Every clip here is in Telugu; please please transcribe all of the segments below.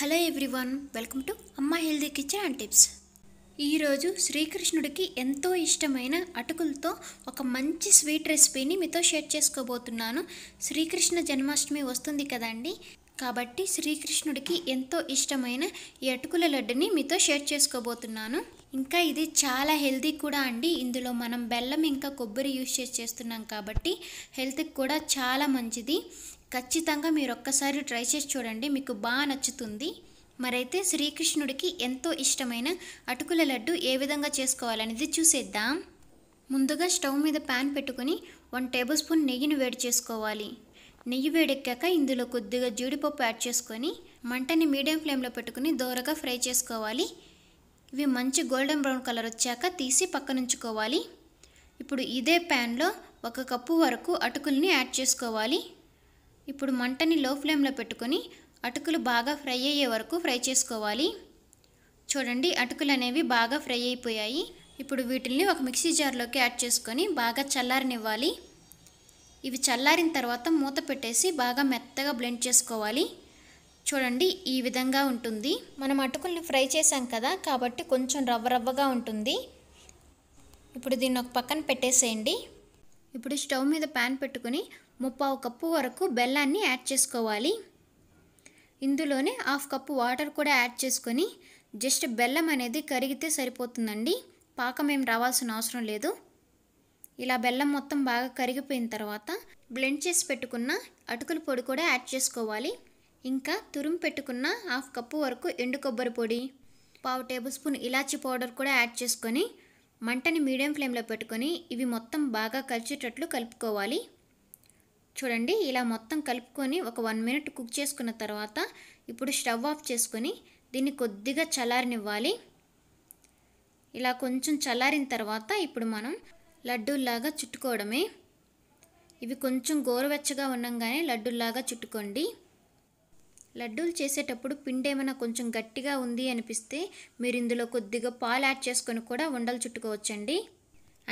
hello everyone welcome to Amma healthy kitchen and tips ఈరోజు శ్రీకృష్ణుడికి ఎంతో ఇష్టమైన అటుకులతో ఒక మంచి స్వీట్ రెసిపీని మీతో షేర్ చేసుకోబోతున్నాను శ్రీకృష్ణ జన్మాష్టమి వస్తుంది కదండి కాబట్టి శ్రీకృష్ణుడికి ఎంతో ఇష్టమైన ఈ అటుకుల లడ్డుని మీతో షేర్ చేసుకోబోతున్నాను ఇంకా ఇది చాలా హెల్తీ కూడా అండి ఇందులో మనం బెల్లం ఇంకా కొబ్బరి యూస్ చేసి చేస్తున్నాం కాబట్టి హెల్త్కి కూడా చాలా మంచిది ఖచ్చితంగా మీరు ఒక్కసారి ట్రై చేసి చూడండి మీకు బాగా నచ్చుతుంది మరైతే శ్రీకృష్ణుడికి ఎంతో ఇష్టమైన అటుకుల లడ్డు ఏ విధంగా చేసుకోవాలనేది చూసేద్దాం ముందుగా స్టవ్ మీద ప్యాన్ పెట్టుకుని వన్ టేబుల్ స్పూన్ నెయ్యిని వేడి చేసుకోవాలి నెయ్యి వేడెక్కాక ఇందులో కొద్దిగా జీడిపప్పు యాడ్ చేసుకొని మంటని మీడియం ఫ్లేమ్లో పెట్టుకుని దోరగా ఫ్రై చేసుకోవాలి ఇవి మంచి గోల్డెన్ బ్రౌన్ కలర్ వచ్చాక తీసి పక్కనుంచుకోవాలి ఇప్పుడు ఇదే ప్యాన్లో ఒక కప్పు వరకు అటుకుల్ని యాడ్ చేసుకోవాలి ఇప్పుడు మంటని లో ఫ్లేమ్లో పెట్టుకొని అటుకులు బాగా ఫ్రై అయ్యే వరకు ఫ్రై చేసుకోవాలి చూడండి అటుకులు అనేవి బాగా ఫ్రై అయిపోయాయి ఇప్పుడు వీటిల్ని ఒక మిక్సీ జార్లోకి యాడ్ చేసుకొని బాగా చల్లారనివ్వాలి ఇవి చల్లారిన తర్వాత మూత పెట్టేసి బాగా మెత్తగా బ్లెండ్ చేసుకోవాలి చూడండి ఈ విధంగా ఉంటుంది మనం అటుకుల్ని ఫ్రై చేసాం కదా కాబట్టి కొంచెం రవ్వ రవ్వగా ఉంటుంది ఇప్పుడు దీన్ని ఒక పక్కన పెట్టేసేయండి ఇప్పుడు స్టవ్ మీద ప్యాన్ పెట్టుకుని ముప్పావు కప్పు వరకు బెల్లాన్ని యాడ్ చేసుకోవాలి ఇందులోనే హాఫ్ కప్పు వాటర్ కూడా యాడ్ చేసుకొని జస్ట్ బెల్లం అనేది కరిగితే సరిపోతుందండి పాకం ఏం రావాల్సిన అవసరం లేదు ఇలా బెల్లం మొత్తం బాగా కరిగిపోయిన తర్వాత బ్లెండ్ చేసి పెట్టుకున్న అటుకుల పొడి కూడా యాడ్ చేసుకోవాలి ఇంకా తురుము పెట్టుకున్న హాఫ్ కప్పు వరకు ఎండు కొబ్బరి పొడి పావు టేబుల్ స్పూన్ ఇలాచి పౌడర్ కూడా యాడ్ చేసుకొని మంటని మీడియం ఫ్లేమ్లో పెట్టుకొని ఇవి మొత్తం బాగా కలిచేటట్లు కలుపుకోవాలి చూడండి ఇలా మొత్తం కలుపుకొని ఒక వన్ మినిట్ కుక్ చేసుకున్న తర్వాత ఇప్పుడు స్టవ్ ఆఫ్ చేసుకొని దీన్ని కొద్దిగా చల్లారనివ్వాలి ఇలా కొంచెం చల్లారిన తర్వాత ఇప్పుడు మనం లడ్డూల్లాగా చుట్టుకోవడమే ఇవి కొంచెం గోరువెచ్చగా ఉండగానే లడ్డూల్లాగా చుట్టుకోండి లడ్డూలు చేసేటప్పుడు పిండి ఏమైనా కొంచెం గట్టిగా ఉంది అనిపిస్తే మీరు ఇందులో కొద్దిగా పాలు యాడ్ చేసుకొని కూడా ఉండలు చుట్టుకోవచ్చండి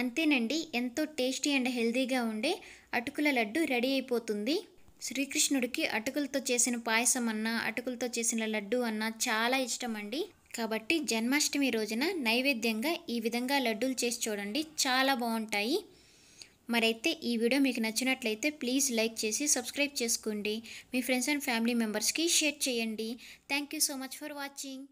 అంతేనండి ఎంతో టేస్టీ అండ్ హెల్దీగా ఉండే అటుకుల లడ్డు రెడీ అయిపోతుంది శ్రీకృష్ణుడికి అటుకులతో చేసిన పాయసం అన్నా అటుకులతో చేసిన లడ్డు అన్నా చాలా ఇష్టం అండి కాబట్టి జన్మాష్టమి రోజున నైవేద్యంగా ఈ విధంగా లడ్డూలు చేసి చూడండి చాలా బాగుంటాయి మరైతే ఈ వీడియో మీకు నచ్చినట్లయితే ప్లీజ్ లైక్ చేసి సబ్స్క్రైబ్ చేసుకోండి మీ ఫ్రెండ్స్ అండ్ ఫ్యామిలీ మెంబర్స్కి షేర్ చేయండి thank you so much for watching